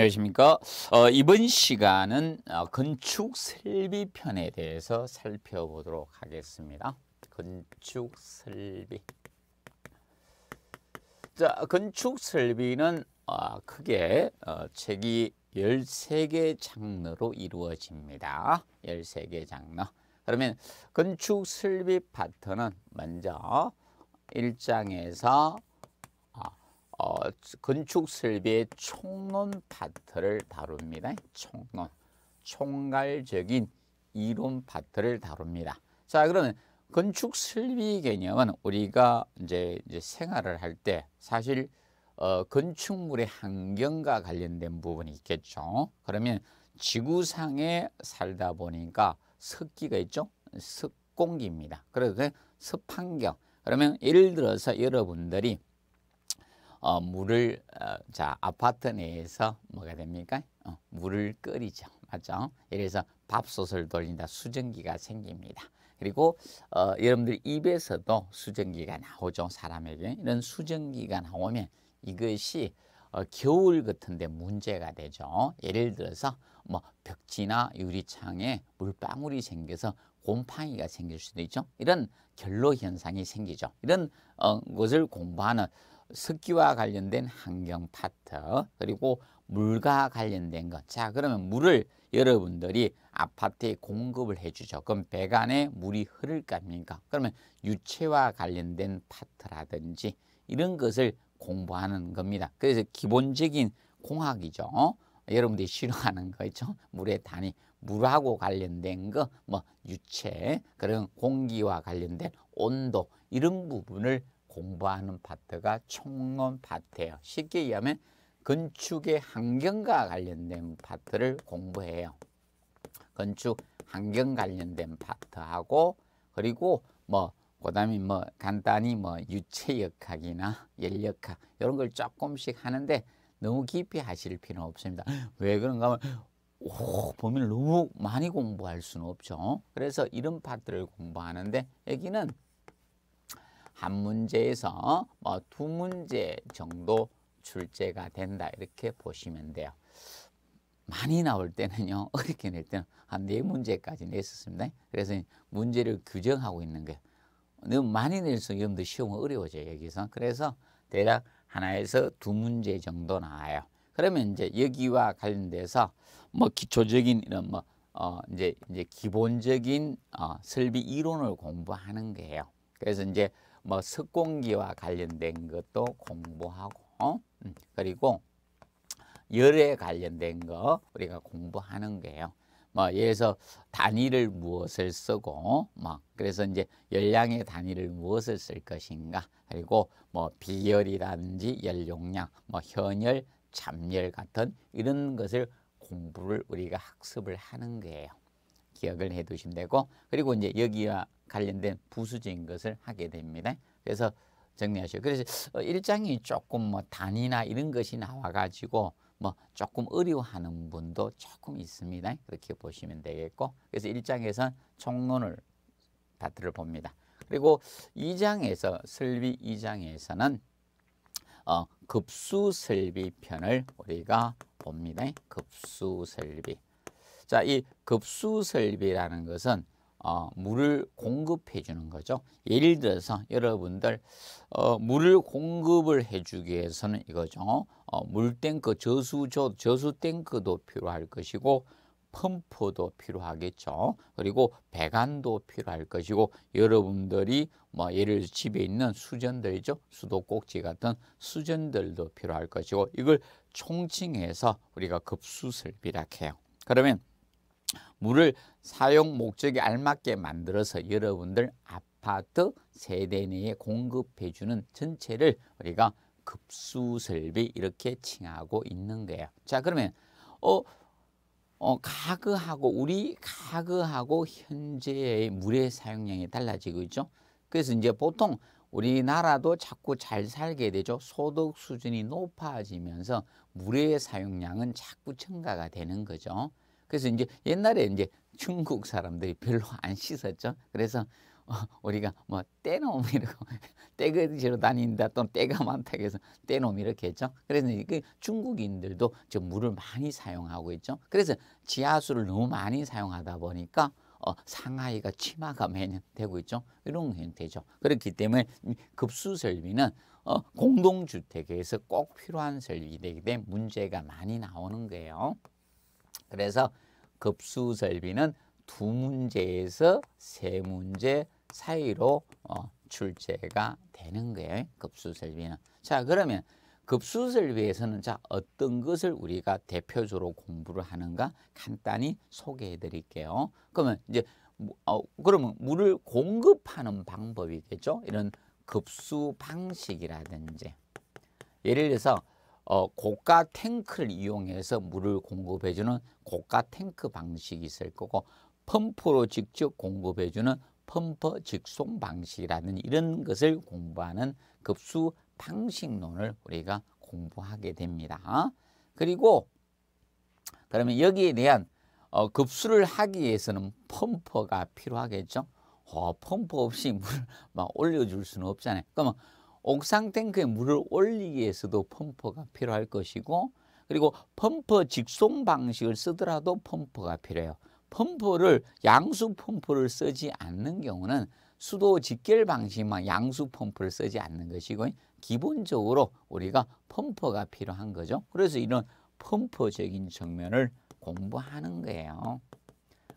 안녕하십니까. 어, 이번 시간은 어, 건축 설비편에 대해서 살펴보도록 하겠습니다. 건축 설비. 자, 건축 설비는 어, 크게 어, 책이 13개 장르로 이루어집니다. 13개 장르. 그러면 건축 설비 파트는 먼저 1장에서 어, 건축 설비의 총론 파트를 다룹니다. 총론, 총괄적인 이론 파트를 다룹니다. 자, 그러면 건축 설비 개념은 우리가 이제, 이제 생활을 할 때 사실 어, 건축물의 환경과 관련된 부분이 있겠죠. 그러면 지구상에 살다 보니까 습기가 있죠. 습공기입니다. 그래서 습환경. 그러면 예를 들어서 여러분들이 어, 물을 어, 자 아파트 내에서 뭐가 됩니까? 어, 물을 끓이죠, 맞죠? 이래서 밥솥을 돌린다 수증기가 생깁니다. 그리고 어, 여러분들 입에서도 수증기가 나오죠, 사람에게 이런 수증기가 나오면 이것이 어, 겨울 같은데 문제가 되죠. 예를 들어서 뭐 벽지나 유리창에 물방울이 생겨서 곰팡이가 생길 수도 있죠. 이런 결로 현상이 생기죠. 이런 어, 것을 공부하는 습기와 관련된 환경 파트 그리고 물과 관련된 것. 자 그러면 물을 여러분들이 아파트에 공급을 해주죠. 그럼 배관에 물이 흐를 거니까 그러면 유체와 관련된 파트라든지 이런 것을 공부하는 겁니다. 그래서 기본적인 공학이죠. 어? 여러분들이 싫어하는 거 있죠. 물의 단위, 물하고 관련된 거, 뭐 유체, 그런 공기와 관련된 온도 이런 부분을 공부하는 파트가 총론 파트예요. 쉽게 얘기하면 건축의 환경과 관련된 파트를 공부해요. 건축 환경 관련된 파트하고 그리고 뭐 그다음에 뭐 간단히 뭐 유체역학이나 열역학 이런 걸 조금씩 하는데 너무 깊이 하실 필요는 없습니다. 왜 그런가 하면 오, 범위를 너무 많이 공부할 수는 없죠. 그래서 이런 파트를 공부하는데 여기는 한 문제에서 뭐 두 문제 정도 출제가 된다 이렇게 보시면 돼요. 많이 나올 때는요. 어렵게 낼 때는 한 네 문제까지 냈었습니다. 그래서 문제를 규정하고 있는 거예요. 너무 많이 낼수록 여러분들 시험은 어려워져요. 여기서. 그래서 대략 하나에서 두 문제 정도 나와요. 그러면 이제 여기와 관련돼서 뭐 기초적인 이런 뭐 어, 이제, 이제 기본적인 어, 설비 이론을 공부하는 거예요. 그래서 이제 뭐 석공기와 관련된 것도 공부하고 어? 음, 그리고 열에 관련된 거 우리가 공부하는 거예요. 뭐예서 단위를 무엇을 쓰고 막 뭐 그래서 이제 열량의 단위를 무엇을 쓸 것인가 그리고 뭐 비열이라든지 열용량 뭐 현열 참열 같은 이런 것을 공부를 우리가 학습을 하는 거예요. 기억을 해 두시면 되고 그리고 이제 여기와 관련된 부수적인 것을 하게 됩니다. 그래서 정리하시오. 그래서 어, 일장이 조금 뭐 단이나 이런 것이 나와가지고 뭐 조금 어려워하는 분도 조금 있습니다. 그렇게 보시면 되겠고 그래서 일장에선 총론을 다툴을 봅니다. 그리고 이장에서 설비 이장에서는 어, 급수설비 편을 우리가 봅니다. 급수설비. 자, 이 급수 설비라는 것은 어, 물을 공급해 주는 거죠. 예를 들어서 여러분들 어, 물을 공급을 해주기 위해서는 이거죠. 어, 물탱크, 저수 조 저수 탱크도 필요할 것이고 펌프도 필요하겠죠. 그리고 배관도 필요할 것이고 여러분들이 뭐 예를 집에 있는 수전들이죠. 수도꼭지 같은 수전들도 필요할 것이고 이걸 총칭해서 우리가 급수설비라 해요. 그러면 물을 사용 목적에 알맞게 만들어서 여러분들 아파트 세대 내에 공급해 주는 전체를 우리가 급수설비 이렇게 칭하고 있는 거예요. 자 그러면 어, 어 가그하고 우리 가그하고 현재의 물의 사용량이 달라지고 있죠. 그래서 이제 보통 우리나라도 자꾸 잘 살게 되죠. 소득 수준이 높아지면서 물의 사용량은 자꾸 증가가 되는 거죠. 그래서 이제 옛날에 이제 중국 사람들이 별로 안 씻었죠. 그래서 어, 우리가 뭐 떼놈 이라고 떼거지로 다닌다 또는 때가 많다 해서 떼놈 이렇게 했죠. 그래서 이제 그 중국인들도 저 물을 많이 사용하고 있죠. 그래서 지하수를 너무 많이 사용하다 보니까 어, 상하이가 치마가 매년 되고 있죠. 이런 형태죠. 그렇기 때문에 급수 설비는 어, 공동주택에서 꼭 필요한 설비되기 때문에 문제가 많이 나오는 거예요. 그래서 급수설비는 두 문제에서 세 문제 사이로 어, 출제가 되는 거예요. 급수설비는. 자 그러면 급수설비에서는 자 어떤 것을 우리가 대표적으로 공부를 하는가 간단히 소개해 드릴게요. 그러면 이제 어, 그러면 물을 공급하는 방법이겠죠. 이런 급수 방식이라든지 예를 들어서 어, 고가 탱크를 이용해서 물을 공급해주는 고가 탱크 방식이 있을 거고 펌프로 직접 공급해주는 펌프 직송 방식이라는 이런 것을 공부하는 급수 방식론을 우리가 공부하게 됩니다. 그리고 그러면 여기에 대한 어, 급수를 하기 위해서는 펌프가 필요하겠죠. 어, 펌프 없이 물을 막 올려줄 수는 없잖아요. 그러면 옥상 탱크에 물을 올리기 위해서도 펌프가 필요할 것이고 그리고 펌프 직송 방식을 쓰더라도 펌프가 필요해요. 펌프를 양수 펌프를 쓰지 않는 경우는 수도 직결 방식만 양수 펌프를 쓰지 않는 것이고 기본적으로 우리가 펌프가 필요한 거죠. 그래서 이런 펌프적인 정면을 공부하는 거예요.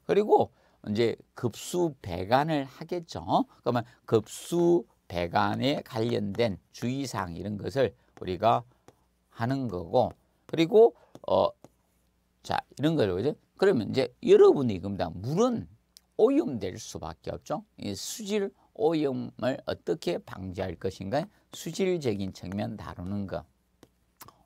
그리고 이제 급수 배관을 하겠죠. 그러면 급수 배관에 관련된 주의사항 이런 것을 우리가 하는 거고 그리고 어자 이런 거죠 그죠? 그러면 이제 여러분이 그니다 물은 오염될 수밖에 없죠. 이 수질 오염을 어떻게 방지할 것인가? 수질적인 측면 다루는 거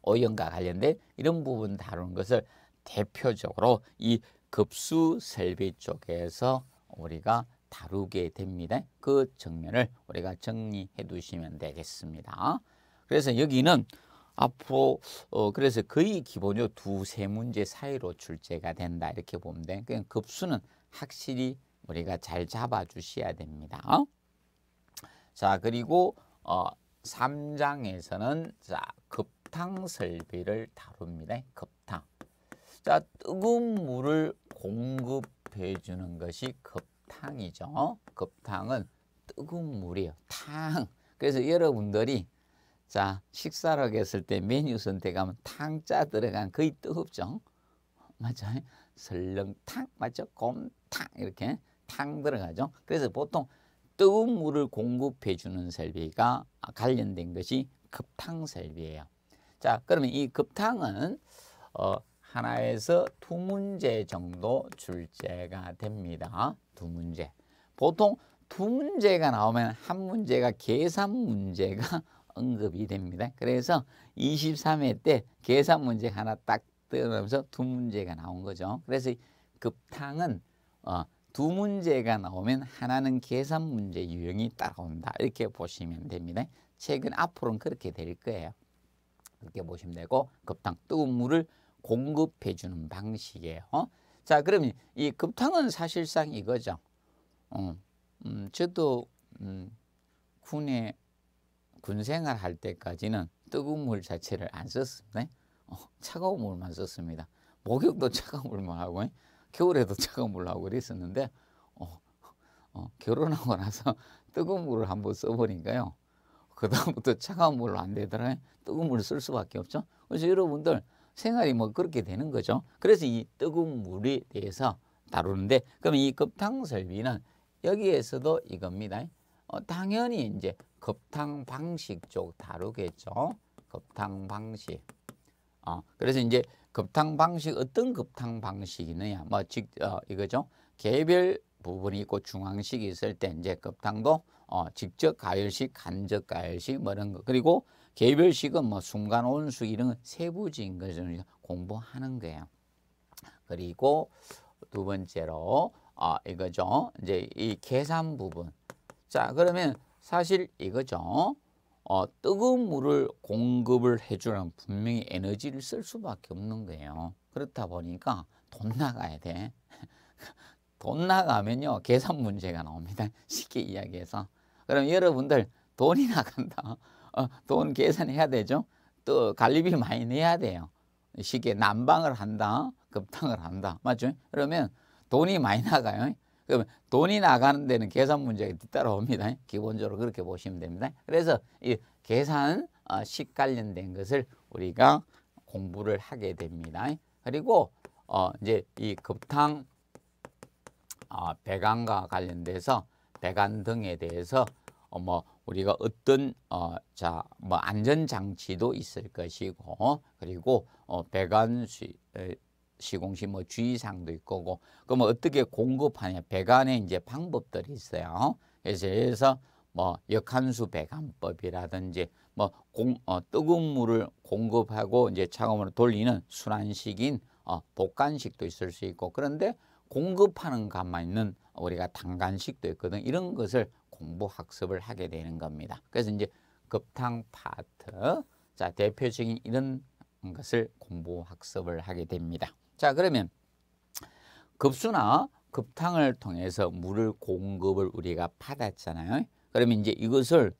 오염과 관련된 이런 부분 다루는 것을 대표적으로 이 급수 설비 쪽에서 우리가 다루게 됩니다. 그 정면을 우리가 정리해 두시면 되겠습니다. 그래서 여기는 앞으로 어 그래서 거의 기본적으로 두 세 문제 사이로 출제가 된다 이렇게 보면 돼. 그냥 급수는 확실히 우리가 잘 잡아 주셔야 됩니다. 자 그리고 어 3장에서는 자 급탕 설비를 다룹니다. 급탕. 자 뜨거운 물을 공급해 주는 것이 급 탕이죠. 급탕은 뜨거운 물이에요. 탕. 그래서 여러분들이 자 식사를 했을 때 메뉴 선택하면 탕자 들어간 거의 뜨겁죠. 맞죠? 설렁탕 맞죠? 곰탕 이렇게 탕 들어가죠. 그래서 보통 뜨거운 물을 공급해 주는 설비가 관련된 것이 급탕 설비예요. 자 그러면 이 급탕은 어, 하나에서 두 문제 정도 출제가 됩니다. 두 문제. 보통 두 문제가 나오면 한 문제가 계산 문제가 언급이 됩니다. 그래서 23회 때 계산 문제 하나 딱 뜨면서 두 문제가 나온 거죠. 그래서 급탕은 어, 두 문제가 나오면 하나는 계산 문제 유형이 따라온다. 이렇게 보시면 됩니다. 최근 앞으로는 그렇게 될 거예요. 그렇게 보시면 되고 급탕 뜨운 물을 공급해 주는 방식이에요. 어? 자, 그럼 이 급탕은 사실상 이거죠. 어, 음, 저도 음, 군에 군 생활 할 때까지는 뜨거운 물 자체를 안 썼습니다. 어, 차가운 물만 썼습니다. 목욕도 차가운 물만 하고, 에? 예? 겨울에도 차가운 물 하고 그랬었는데, 어, 어, 결혼하고 나서 뜨거운 물을 한번 써보니까요. 그다음부터 차가운 물로 안 되더라. 예? 뜨거운 물 쓸 수밖에 없죠. 그래서 여러분들 생활이 뭐 그렇게 되는 거죠. 그래서 이 뜨거운 물에 대해서 다루는데 그럼 이 급탕설비는 여기에서도 이겁니다. 어, 당연히 이제 급탕 방식 쪽 다루겠죠. 급탕 방식. 어, 그래서 이제 급탕 방식 어떤 급탕 방식이느냐 뭐즉 어, 이거죠. 개별 부분이 있고 중앙식이 있을 때 이제 급탕도 어, 직접 가열식, 간접 가열식 뭐 이런 거 그리고 개별식은 뭐 순간 온수 이런 세부적인 것을 공부하는 거예요. 그리고 두 번째로 아 이거죠. 이제 이 계산 부분. 자 그러면 사실 이거죠. 어, 뜨거운 물을 공급을 해주는 분명히 에너지를 쓸 수밖에 없는 거예요. 그렇다 보니까 돈 나가야 돼. 돈 나가면요. 계산 문제가 나옵니다. 쉽게 이야기해서. 그럼 여러분들 돈이 나간다. 어, 돈 계산해야 되죠. 또 관리비 많이 내야 돼요. 쉽게 난방을 한다, 급탕을 한다. 맞죠? 그러면 돈이 많이 나가요. 그러면 돈이 나가는 데는 계산 문제가 뒤따라옵니다. 기본적으로 그렇게 보시면 됩니다. 그래서 이 계산식 어, 관련된 것을 우리가 공부를 하게 됩니다. 그리고 어 이제 이 급탕 어, 배관과 관련돼서 배관 등에 대해서 어뭐 우리가 어떤 어, 자, 뭐 안전장치도 있을 것이고 그리고 어, 배관 시, 에, 시공시 뭐 주의사항도 있고 뭐, 그러 어떻게 공급하냐 배관에 이제 방법들이 있어요. 그래서 그래서 뭐 역한수 배관법이라든지 뭐 공, 어, 뜨거운 물을 공급하고 이제 차음으로 돌리는 순환식인 어, 복관식도 있을 수 있고 그런데 공급하는 값만 있는 우리가 당간식도 있거든 이런 것을 공부 학습을 하게 되는 겁니다. 그래서 이제 급탕 파트 자 대표적인 이런 것을 공부 학습을 하게 됩니다. 자 그러면 급수나 급탕을 통해서 물을 공급을 우리가 받았잖아요. 그러면 이제 이것을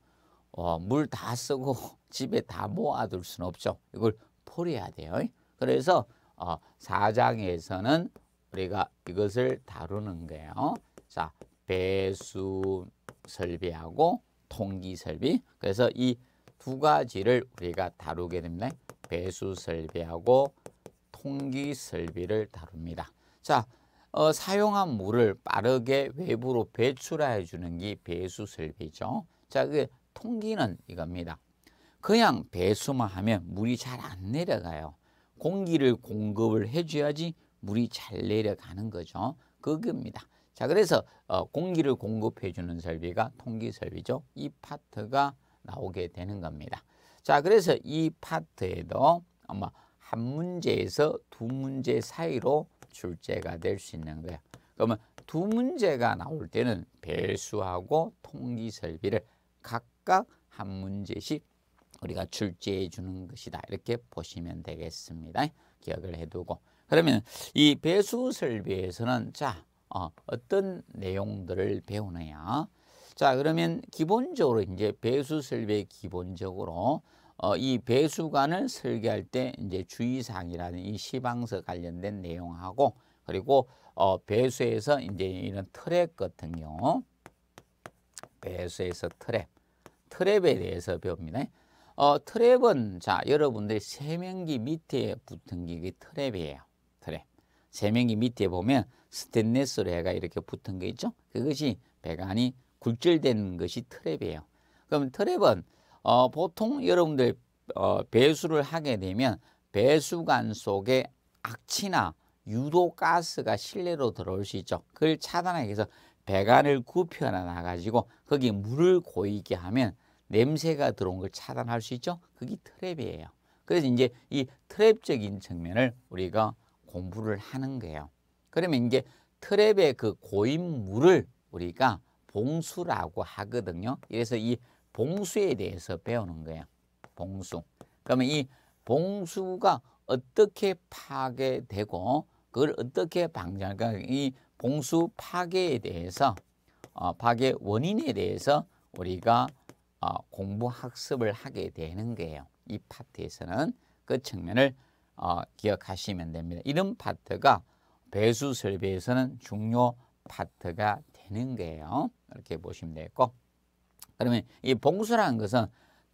어, 물다 쓰고 집에 다 모아둘 수는 없죠. 이걸 풀어야 돼요. 그래서 어, 4장에서는 우리가 이것을 다루는 거예요. 자, 배수, 설비하고 통기 설비. 그래서 이 두 가지를 우리가 다루게 됩니다. 배수 설비하고 통기 설비를 다룹니다. 자, 어, 사용한 물을 빠르게 외부로 배출해 주는 게 배수 설비죠. 자, 그 통기는 이겁니다. 그냥 배수만 하면 물이 잘 안 내려가요. 공기를 공급을 해줘야지 물이 잘 내려가는 거죠. 그겁니다. 자, 그래서 어, 공기를 공급해 주는 설비가 통기 설비죠. 이 파트가 나오게 되는 겁니다. 자, 그래서 이 파트에도 아마 한 문제에서 두 문제 사이로 출제가 될 수 있는 거예요. 그러면 두 문제가 나올 때는 배수하고 통기 설비를 각각 한 문제씩 우리가 출제해 주는 것이다. 이렇게 보시면 되겠습니다. 기억을 해두고. 그러면 이 배수 설비에서는 자 어, 어떤 내용들을 배우느냐. 자, 그러면 기본적으로 이제 배수 설계 기본적으로 어, 이 배수관을 설계할 때 이제 주의사항이라는 이 시방서 관련된 내용하고 그리고 어, 배수에서 이제 이런 트랩 같은 경우 배수에서 트랩 트랩에 대해서 배웁니다. 어, 트랩은 자 여러분들이 세면기 밑에 붙은 게 트랩이에요. 세명이 밑에 보면 스탠레스로 해가 이렇게 붙은 거 있죠. 그것이 배관이 굴절된 것이 트랩이에요. 그럼 트랩은 어, 보통 여러분들 어, 배수를 하게 되면 배수관 속에 악취나 유도 가스가 실내로 들어올 수 있죠. 그걸 차단하기 위해서 배관을 굽혀 놔가지고 거기 물을 고이게 하면 냄새가 들어온 걸 차단할 수 있죠. 그게 트랩이에요. 그래서 이제 이 트랩적인 측면을 우리가 공부를 하는 거예요. 그러면 이제 트랩의 그 고인물을 우리가 봉수라고 하거든요. 그래서 이 봉수에 대해서 배우는 거예요. 봉수. 그러면 이 봉수가 어떻게 파괴되고 그걸 어떻게 방지할까? 그러니까 이 봉수 파괴에 대해서 어, 파괴 원인에 대해서 우리가 어, 공부 학습을 하게 되는 거예요. 이 파트에서는 그 측면을 어, 기억하시면 됩니다. 이런 파트가 배수 설비에서는 중요 파트가 되는 거예요. 이렇게 보시면 되겠고 그러면 이 봉수라는 것은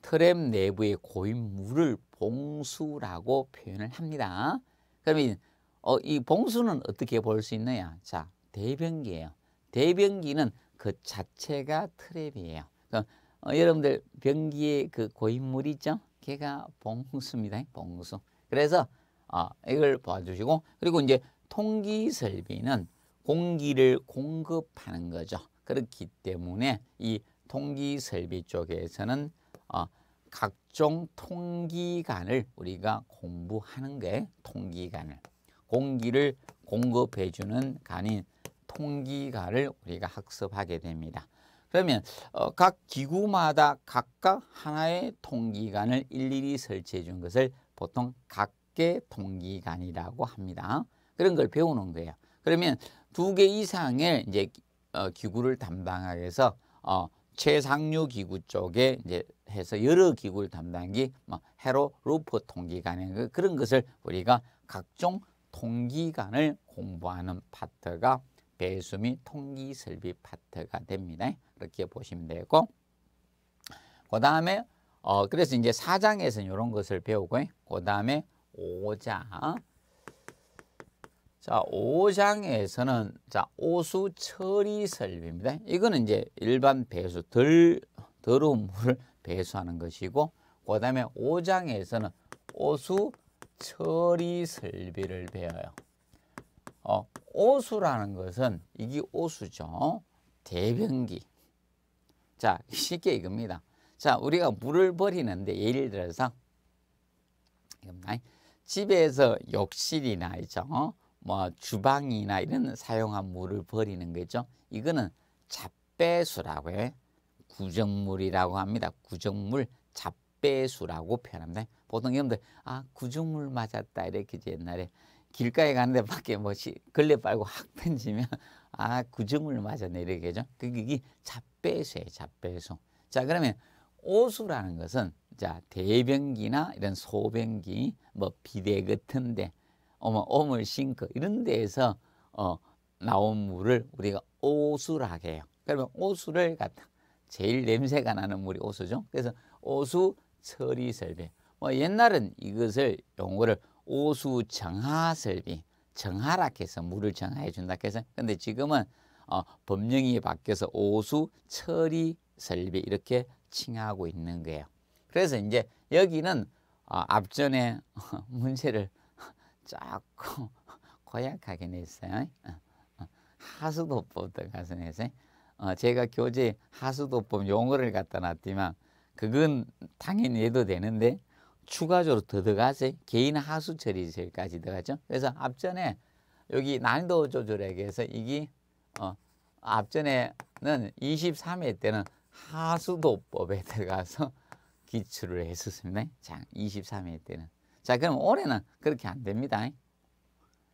트램 내부의 고인 물을 봉수라고 표현을 합니다. 그러면 어, 이 봉수는 어떻게 볼 수 있느냐? 자, 대변기예요. 대변기는 그 자체가 트랩이에요. 그럼 어, 여러분들 변기에 그 고인물이 있죠? 걔가 봉수입니다. 봉수. 그래서 아, 이걸 봐주시고 그리고 이제 통기설비는 공기를 공급하는 거죠. 그렇기 때문에 이 통기설비 쪽에서는 어, 각종 통기관을 우리가 공부하는 게 통기관을 공기를 공급해 주는 간인 통기관을 우리가 학습하게 됩니다. 그러면 어, 각 기구마다 각각 하나의 통기관을 일일이 설치해 준 것을 보통 각계 통기관이라고 합니다. 그런 걸 배우는 거예요. 그러면 두 개 이상의 이제 어, 기구를 담당하기 해서 어, 최상류 기구 쪽에 이제 해서 여러 기구를 담당기 뭐 헤로 루프 통기관의 그런 것을 우리가 각종 통기관을 공부하는 파트가 배수 및 통기 설비 파트가 됩니다. 이렇게 보시면 되고 그 다음에 어, 그래서 이제 4장에서 이런 것을 배우고, 그 다음에 5장. 자, 5장에서는 자, 오수 처리 설비입니다. 이거는 이제 일반 배수, 덜, 더러운물을 배수하는 것이고, 그 다음에 5장에서는 오수 처리 설비를 배워요. 어, 오수라는 것은 이게 오수죠. 대변기. 자, 쉽게 이겁니다. 자, 우리가 물을 버리는데 예를 들어서 집에서 욕실이나 있죠. 뭐 주방이나 이런 사용한 물을 버리는 거죠. 이거는 잡배수라고 해. 구정물이라고 합니다. 구정물 잡배수라고 표현합니다. 보통 여러분들 아 구정물 맞았다 이렇게 옛날에 길가에 가는데 밖에 뭐 걸레 빨고 확 던지면 아 구정물 맞았네 이렇게 죠 그게 잡배수예요. 잡배수. 자 그러면 오수라는 것은 자 대변기나 이런 소변기, 뭐 비대 같은데, 어머 오물 싱크 이런 데에서 어, 나온 물을 우리가 오수라고 해요. 그러면 오수를 갖다 제일 냄새가 나는 물이 오수죠. 그래서 오수 처리 설비. 뭐 옛날은 이것을 용어를 오수 정화 설비, 정하라 해서 물을 정화해 준다 해서 근데 지금은 어, 법령이 바뀌어서 오수 처리 설비 이렇게 칭하고 있는 거예요. 그래서 이제 여기는 어, 앞전에 문제를 조금 고약하게 냈어요. 하수도법도 가서 냈어요. 어, 제가 교재 하수도법 용어를 갖다 놨지만 그건 당연히 해도 되는데 추가적으로 더 들어가서 개인 하수 처리까지 제 들어가죠. 그래서 앞전에 여기 난도 조절에 대해서 이게 어, 앞전에는 23회 때는 하수도법에 들어가서 기출을 했었습니다. 자, 23회 때는. 자, 그럼 올해는 그렇게 안 됩니다.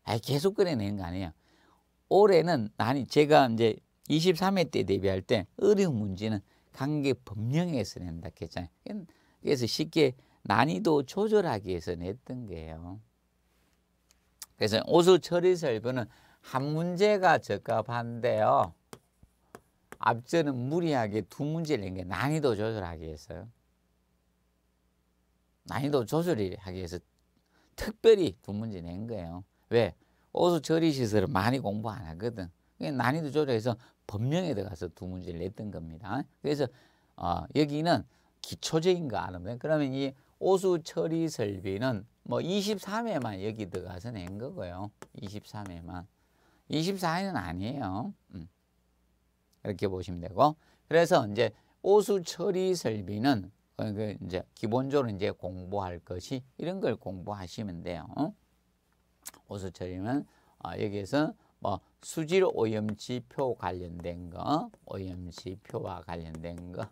아 계속 꺼내내는 거 아니에요. 올해는, 아니, 제가 이제 23회 때 대비할 때 어려운 문제는 관계 법령에서 낸다 했잖아요. 그러니까 그래서 쉽게 난이도 조절하기 위해서 냈던 거예요. 그래서 오수 처리 설부는 한 문제가 적합한데요. 앞전은 무리하게 두 문제를 낸 게 난이도 조절하기 위해서요. 난이도 조절을 하기 위해서 특별히 두 문제 낸 거예요. 왜? 오수 처리 시설을 많이 공부 안 하거든. 난이도 조절해서 법령에 들어가서 두 문제를 냈던 겁니다. 그래서 어, 여기는 기초적인 거 아는데 그러면 이 오수 처리 설비는 뭐 23회만 여기 들어가서 낸 거고요. 23회만. 24회는 아니에요. 음. 이렇게 보시면 되고 그래서 이제 오수 처리 설비는 그 이제 기본적으로 이제 공부할 것이 이런 걸 공부하시면 돼요. 어? 오수 처리는 아, 여기에서 뭐 수질 오염 지표 관련된 거, 오염 지표와 관련된 거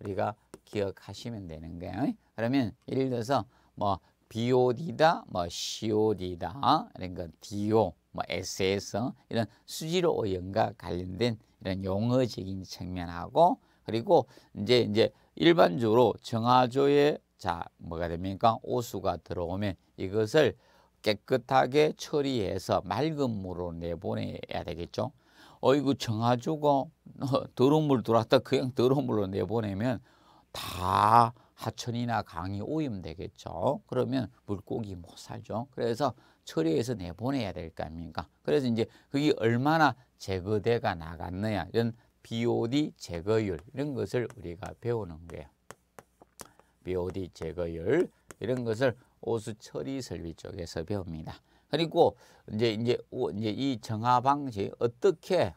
우리가 기억하시면 되는 거예요. 그러면 예를 들어서 뭐 BOD다, 뭐 COD다, 이런 거 DO, 뭐 SS 이런 수질 오염과 관련된 이런 용어적인 측면하고 그리고 이제 이제 일반적으로 정화조에 자 뭐가 됩니까 오수가 들어오면 이것을 깨끗하게 처리해서 맑은 물로 내보내야 되겠죠. 어이구 정화조가 더러운 물 들어왔다 그냥 더러운 물로 내보내면 다 하천이나 강이 오염되겠죠. 그러면 물고기 못 살죠. 그래서 처리해서 내보내야 될 거 아닙니까? 그래서 이제 그게 얼마나 제거대가 나갔느냐 이런 BOD 제거율 이런 것을 우리가 배우는 거예요. BOD 제거율 이런 것을 오수 처리 설비 쪽에서 배웁니다. 그리고 이제 이제 이제 이 정화 방식 어떻게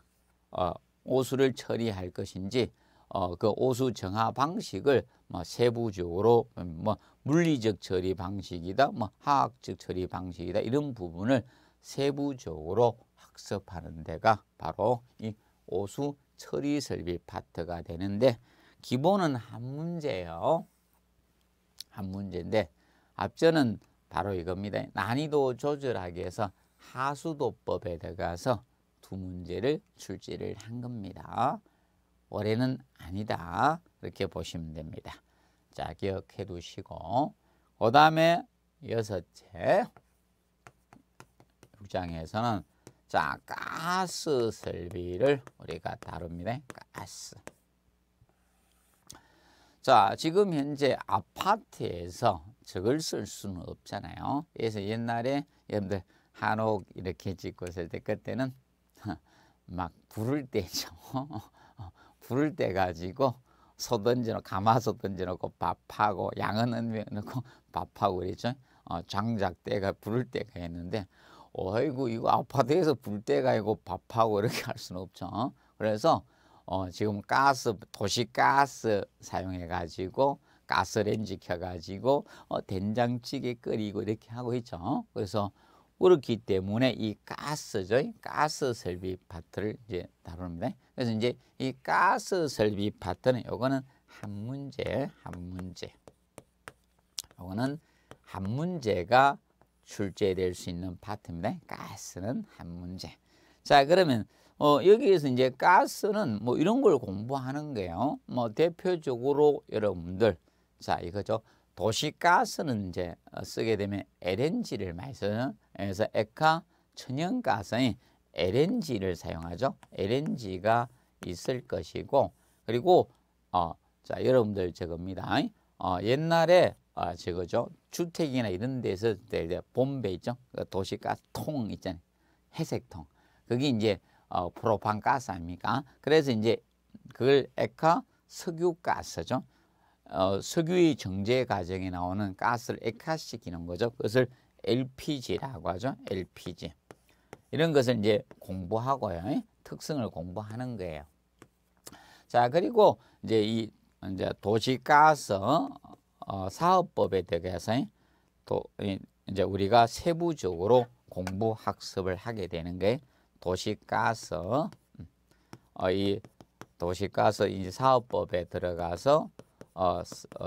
어, 오수를 처리할 것인지 어, 그 오수 정화 방식을 뭐 세부적으로 음, 뭐 물리적 처리 방식이다, 뭐 화학적 처리 방식이다 이런 부분을 세부적으로 학습하는 데가 바로 이 오수 처리 설비 파트가 되는데 기본은 한 문제예요. 한 문제인데 앞전은 바로 이겁니다. 난이도 조절하기 위해서 하수도법에 들어가서 두 문제를 출제를 한 겁니다. 올해는 아니다. 이렇게 보시면 됩니다. 자, 기억해 두시고 그 다음에 여섯째 6장에서는 자, 가스 설비를 우리가 다룹니다. 가스. 자, 지금 현재 아파트에서 적을 쓸 수는 없잖아요. 그래서 옛날에 여러분들 한옥 이렇게 짓고 있을 때 그때는 막 부를 때죠. 불을 떼 가지고 소 던져놓고 가마솥 던져놓고 그 밥하고 양은 넣어놓고 밥하고 그랬죠. 어, 장작 대가 불을 때가 있는데 어이구 이거 아파트에서 불 때가 있고 밥하고 이렇게 할 수는 없죠. 어? 그래서 어, 지금 가스 도시 가스 사용해 가지고 가스렌지 켜 가지고 어, 된장찌개 끓이고 이렇게 하고 있죠. 그래서 그렇기 때문에 이 가스죠. 가스 설비 파트를 이제 다룹니다. 그래서 이제 이 가스 설비 파트는 요거는 한 문제, 한 문제. 요거는 한 문제가 출제될 수 있는 파트입니다. 가스는 한 문제. 자, 그러면 어, 여기에서 이제 가스는 뭐 이런 걸 공부하는 거예요. 뭐 대표적으로 여러분들 자, 이거죠. 도시가스는 이제 어, 쓰게 되면 LNG를 많이 써요. 그래서 에카 천연가스인 LNG를 사용하죠. LNG가 있을 것이고 그리고 어, 자 여러분들 저겁니다. 어, 옛날에 어, 저거죠. 주택이나 이런 데서 이 봄배 있죠. 그 도시가스 통 있잖아요. 회색통. 그게 이제 어, 프로판 가스 아닙니까? 그래서 이제 그걸 에카 석유가스죠. 어, 석유의 정제 과정에 나오는 가스를 액화시키는 거죠. 그것을 LPG라고 하죠. LPG. 이런 것을 이제 공부하고요. 예? 특성을 공부하는 거예요. 자, 그리고 이제 이 이제 도시가스 어, 사업법에 대해서 또 예? 이제 우리가 세부적으로 공부 학습을 하게 되는 게 도시가스 음. 어, 이 도시가스 이 사업법에 들어가서 어,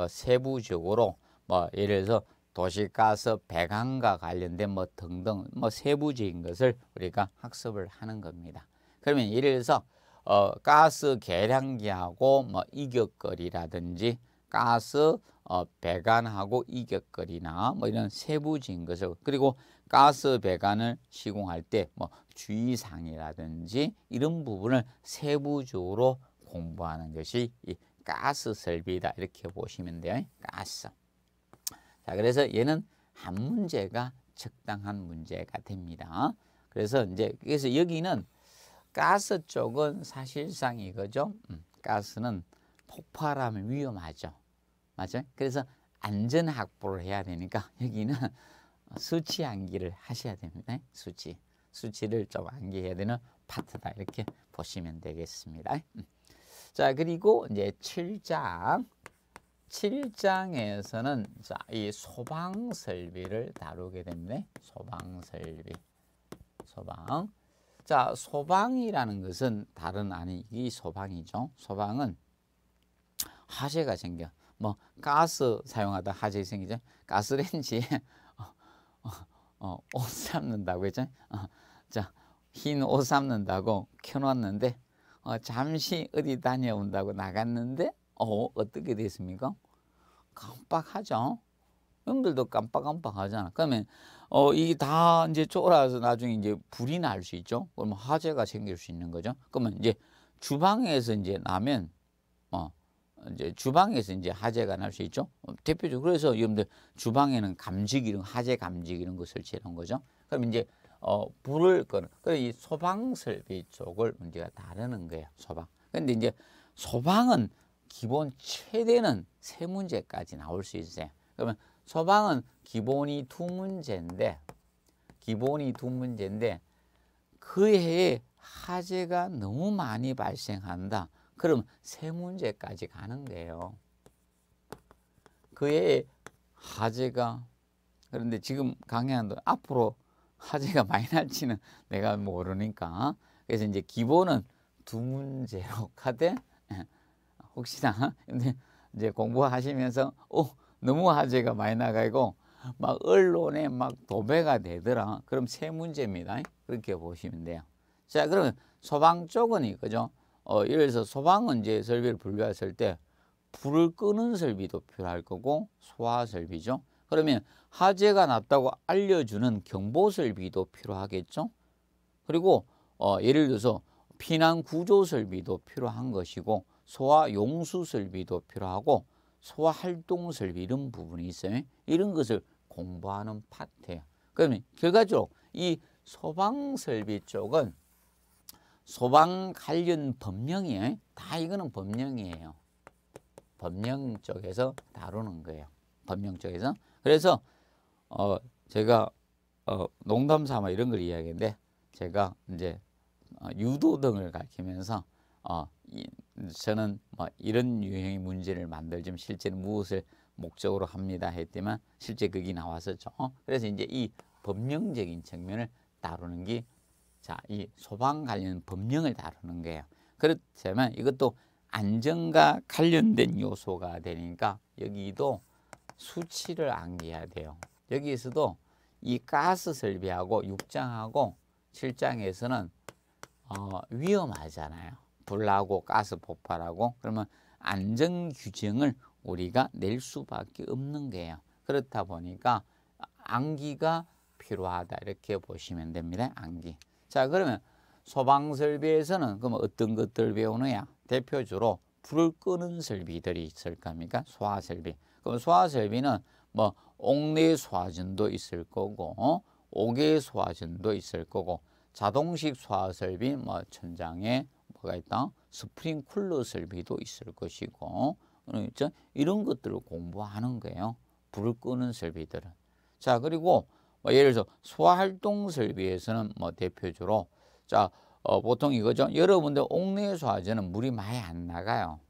세부적으로 뭐 예를 들어서 도시가스 배관과 관련된 뭐 등등 뭐 세부적인 것을 우리가 학습을 하는 겁니다. 그러면 예를 들어서 어, 가스 계량기하고 뭐 이격거리라든지 가스 어, 배관하고 이격거리나 뭐 이런 세부적인 것을 그리고 가스 배관을 시공할 때 뭐 주의사항이라든지 이런 부분을 세부적으로 공부하는 것이 이 가스 설비다 이렇게 보시면 돼요. 가스. 자, 그래서 얘는 한 문제가 적당한 문제가 됩니다. 그래서 이제 그래서 여기는 가스 쪽은 사실상 이거죠. 음, 가스는 폭발하면 위험하죠. 맞죠? 그래서 안전 확보를 해야 되니까 여기는 수치 암기를 하셔야 됩니다. 수치. 수치를 좀 암기해야 되는 파트다. 이렇게 보시면 되겠습니다. 음. 자, 그리고 이제 7장 7장에서는 자, 이 소방 설비를 다루게 됩니다. 소방 설비. 소방. 자, 소방이라는 것은 다른 아니 이 소방이죠. 소방은 화재가 생겨. 뭐 가스 사용하다 화재 생기죠. 가스레인지에 어, 어, 어, 옷 삶는다고 했잖아요. 어, 자, 흰옷 삶는다고 켜놨는데 어, 잠시 어디 다녀온다고 나갔는데 어, 어떻게 됐습니까? 깜빡하죠. 형들도 깜빡깜빡하잖아. 그러면 어 이게 다 이제 쫄아서 나중에 이제 불이 날 수 있죠. 그러면 화재가 생길 수 있는 거죠. 그러면 이제 주방에서 이제 나면 어 이제 주방에서 이제 화재가 날 수 있죠. 어, 대표적으로 그래서 여러분들 주방에는 감지기 이런 화재 감지기 이런 거 설치한 거죠. 그럼 이제 어 불을 끄는 그래서 이 소방 설비 쪽을 문제가 다르는 거예요. 소방. 근데 이제 소방은 기본 최대는 세 문제까지 나올 수 있어요. 그러면 소방은 기본이 두 문제인데 기본이 두 문제인데 그 해에 화재가 너무 많이 발생한다. 그럼 세 문제까지 가는 거예요. 그 해에 화재가 그런데 지금 강해안도 앞으로 화재가 많이 날지는 내가 모르니까 그래서 이제 기본은 두 문제로 가되 혹시나 이제 공부하시면서 오 어, 너무 화제가 많이 나가고 막 언론에 막 도배가 되더라. 그럼 세 문제입니다. 그렇게 보시면 돼요. 자, 그러면 소방 쪽은 이거죠. 어, 예를 들어서 소방은 이제 설비를 분류했을 때 불을 끄는 설비도 필요할 거고 소화 설비죠. 그러면 화재가 났다고 알려주는 경보 설비도 필요하겠죠. 그리고 어, 예를 들어서 피난 구조 설비도 필요한 것이고 소화 용수 설비도 필요하고 소화 활동 설비 이런 부분이 있어요. 이런 것을 공부하는 파트예요. 그러면 결과적으로 이 소방 설비 쪽은 소방 관련 법령이에요. 다 이거는 법령이에요. 법령 쪽에서 다루는 거예요. 법령 쪽에서. 그래서 어 제가 어 농담 삼아 이런 걸 이야기했는데 제가 이제 어, 유도 등을 가르치면서 어, 저는 뭐 이런 유형의 문제를 만들지 실제는 무엇을 목적으로 합니다 했지만 실제 그게 나와서 죠 어, 그래서 이제 이 법령적인 측면을 다루는 게 자, 이 소방 관련 법령을 다루는 거예요. 그렇지만 이것도 안전과 관련된 요소가 되니까 여기도 수치를 안겨야 돼요. 여기에서도 이 가스 설비하고 육장하고 실장에서는 어, 위험하잖아요. 불나고 가스 폭발하고 그러면 안전 규정을 우리가 낼 수밖에 없는 거예요. 그렇다 보니까 안기가 필요하다 이렇게 보시면 됩니다. 안기. 자 그러면 소방 설비에서는 그러면 어떤 것들 을 배우느냐? 대표적으로 불을 끄는 설비들이 있을 겁니까? 소화 설비. 그럼 소화 설비는 뭐 옥내 소화전도 있을 거고 어? 옥외 소화전도 있을 거고 자동식 소화 설비 뭐 천장에 뭐가 있다? 스프링 쿨러 설비도 있을 것이고 그러니까 이런 것들을 공부하는 거예요. 불을 끄는 설비들은. 자 그리고 뭐 예를 들어 소화활동 설비에서는 뭐 대표적으로 자 어, 보통 이거죠. 여러분들 옥내 소화제는 물이 많이 안 나가요.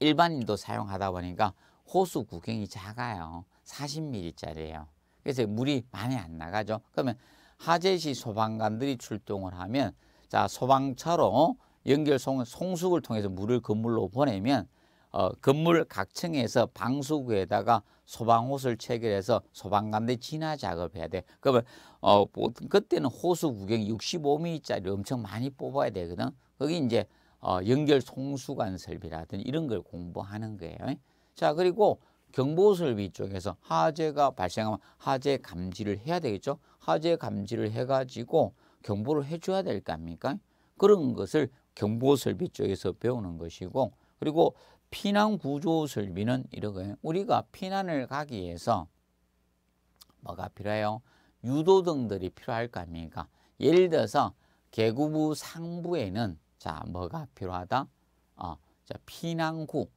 일반인도 사용하다 보니까 호수 구경이 작아요. 40mm짜리예요. 그래서 물이 많이 안 나가죠. 그러면 하재시 소방관들이 출동을 하면 자 소방차로 연결 송, 송수를 통해서 물을 건물로 보내면 어, 건물 각층에서 방수구에다가 소방호수를 체결해서 소방관대 진화 작업해야 돼. 그러면 어, 뭐 그때는 호수 구경이 65mm짜리 엄청 많이 뽑아야 되거든. 거기 이제 어, 연결 송수관 설비라든지 이런 걸 공부하는 거예요. 자 그리고 경보 설비 쪽에서 화재가 발생하면 화재 감지를 해야 되겠죠. 화재 감지를 해가지고 경보를 해줘야 될거 아닙니까? 그런 것을 경보설비 쪽에서 배우는 것이고 그리고 피난구조설비는 이러거 우리가 피난을 가기 위해서 뭐가 필요해요? 유도등들이 필요할 거 아닙니까? 예를 들어서 개구부 상부에는 자 뭐가 필요하다? 어, 자 피난구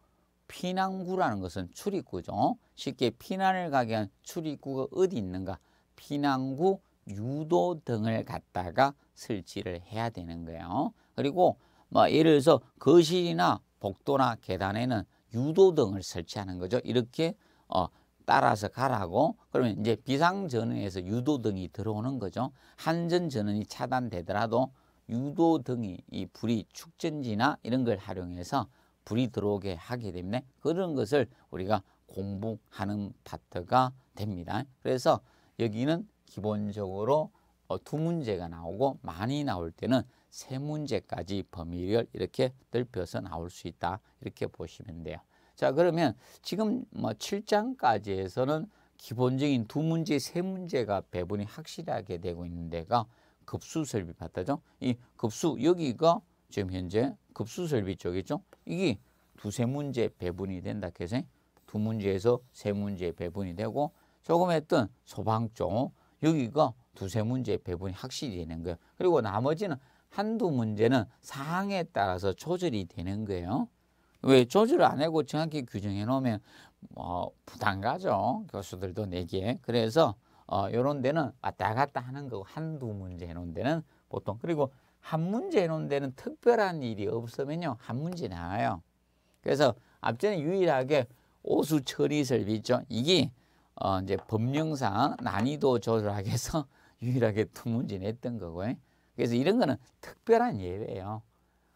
피난구라는 것은 출입구죠. 어? 쉽게 피난을 가게 한 출입구가 어디 있는가? 피난구 유도 등을 갖다가 설치를 해야 되는 거예요. 그리고 뭐 예를 들어서 거실이나 복도나 계단에는 유도 등을 설치하는 거죠. 이렇게 어 따라서 가라고 그러면 이제 비상 전원에서 유도 등이 들어오는 거죠. 한전 전원이 차단되더라도 유도 등이 이 불이 축전지나 이런 걸 활용해서 불이 들어오게 하게 됩니다. 그런 것을 우리가 공부하는 파트가 됩니다. 그래서 여기는 기본적으로 어, 두 문제가 나오고 많이 나올 때는 세 문제까지 범위를 이렇게 넓혀서 나올 수 있다. 이렇게 보시면 돼요. 자 그러면 지금 뭐 7장까지 에서는 기본적인 두 문제, 세 문제가 배분이 확실하게 되고 있는 데가 급수 설비 봤다죠? 이 급수 여기가 지금 현재 급수 설비 쪽이죠? 이게 두세 문제 배분이 된다 해서 두 문제에서 세 문제 배분이 되고 조금 했던 소방 쪽 여기가 두세 문제의 배분이 확실히 되는 거예요. 그리고 나머지는 한두 문제는 사항에 따라서 조절이 되는 거예요. 왜 조절 안 하고 정확히 규정해 놓으면 어, 뭐 부담 가죠. 교수들도 내기에. 그래서 어, 요런 데는 왔다 갔다 하는 거고 한두 문제 해놓은 데는 보통 그리고 한 문제 해놓은 데는 특별한 일이 없으면요. 한 문제 나와요. 그래서 앞전에 유일하게 오수 처리 설비 있죠. 이게 어 이제 법령상 난이도 조절하기 위해서 유일하게 두 문제 냈던 거고요. 그래서 이런 거는 특별한 예외예요.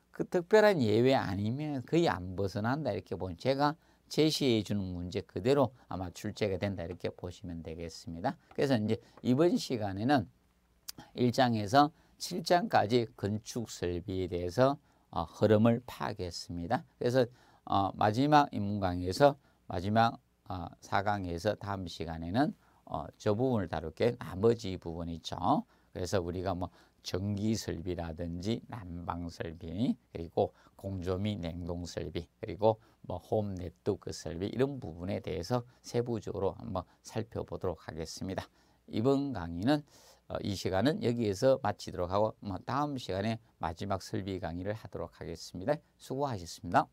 그 특별한 예외 아니면 거의 안 벗어난다 이렇게 보면 제가 제시해 주는 문제 그대로 아마 출제가 된다 이렇게 보시면 되겠습니다. 그래서 이제 이번 시간에는 1장에서 7장까지 건축 설비에 대해서 어, 흐름을 파악했습니다. 그래서 어, 마지막 인문강의에서 마지막 4강에서 어, 다음 시간에는 어, 저 부분을 다룰게 나머지 부분이죠. 그래서 우리가 뭐 전기 설비라든지 난방 설비 그리고 공조 및 냉동 설비 그리고 뭐 홈 네트워크 설비 이런 부분에 대해서 세부적으로 한번 살펴보도록 하겠습니다. 이번 강의는 어, 이 시간은 여기에서 마치도록 하고 뭐 다음 시간에 마지막 설비 강의를 하도록 하겠습니다. 수고하셨습니다.